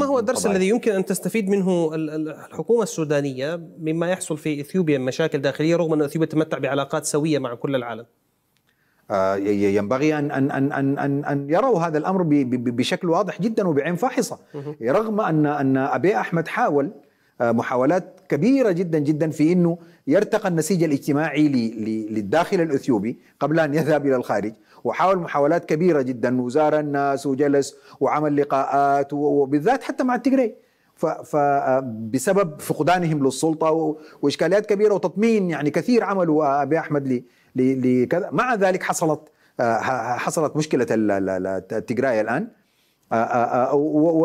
ما هو الدرس الذي يمكن ان تستفيد منه الحكومه السودانيه مما يحصل في اثيوبيا من مشاكل داخليه رغم ان اثيوبيا تتمتع بعلاقات سويه مع كل العالم؟ آه، ينبغي ان ان ان ان ان, أن يروا هذا الامر بشكل واضح جدا وبعين فاحصه رغم ان ان ابي احمد حاول آه، محاولات كبيره جدا جدا في انه يرتقى النسيج الاجتماعي للداخل الاثيوبي قبل ان يذهب الى الخارج وحاول محاولات كبيره جدا وزار الناس وجلس وعمل لقاءات وبالذات حتى مع التجري فبسبب آه، فقدانهم للسلطه واشكاليات كبيره وتطمين يعني كثير عملوا آه، باحمد لكذا مع ذلك حصلت حصلت مشكله التجراي الان آه، آه، آه،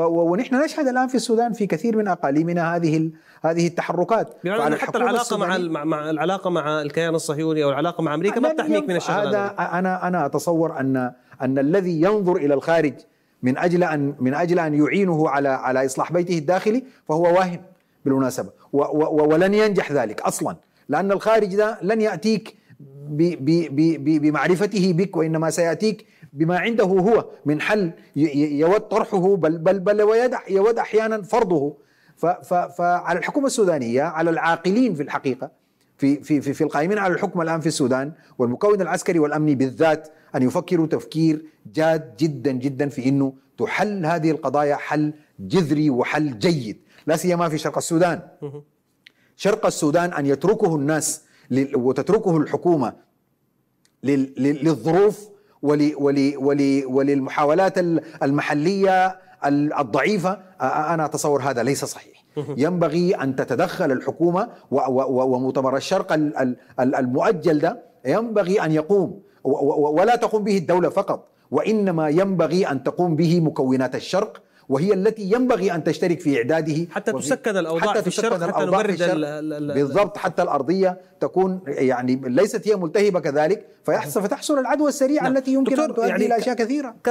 ونحن نشهد الان في السودان في كثير من اقاليمنا هذه هذه التحركات بمعنى حتى العلاقه مع, مع العلاقه مع الكيان الصهيوني او العلاقه مع امريكا ما بتحميك من الشغله هذا انا انا اتصور ان ان الذي ينظر الى الخارج من اجل ان من اجل ان يعينه على على اصلاح بيته الداخلي فهو واهم بالمناسبه ولن ينجح ذلك اصلا لان الخارج ده لن ياتيك بمعرفته بك وإنما سيأتيك بما عنده هو من حل يود طرحه بل بل بل ويد يود أحيانا فرضه فعلى الحكومة السودانية على العاقلين في الحقيقة في في في, في القائمين على الحكم الان في السودان والمكون العسكري والامني بالذات ان يفكروا تفكير جاد جدا جدا في انه تحل هذه القضايا حل جذري وحل جيد، لا سيما في شرق السودان. شرق السودان ان يتركه الناس وتتركه الحكومه للظروف وللمحاولات المحليه الضعيفه انا اتصور هذا ليس صحيح ينبغي ان تتدخل الحكومه ومؤتمر الشرق المؤجل ده ينبغي ان يقوم ولا تقوم به الدوله فقط وانما ينبغي ان تقوم به مكونات الشرق وهي التي ينبغي أن تشترك في إعداده حتى تسكن الأوضاع حتى في الشرق حتى الأوضاع نبرد بالضبط حتى الأرضية تكون يعني ليست هي ملتهبة كذلك فيحصل فتحصل العدوى السريعة نعم. التي يمكن أن تؤدي يعني إلى أشياء كثيرة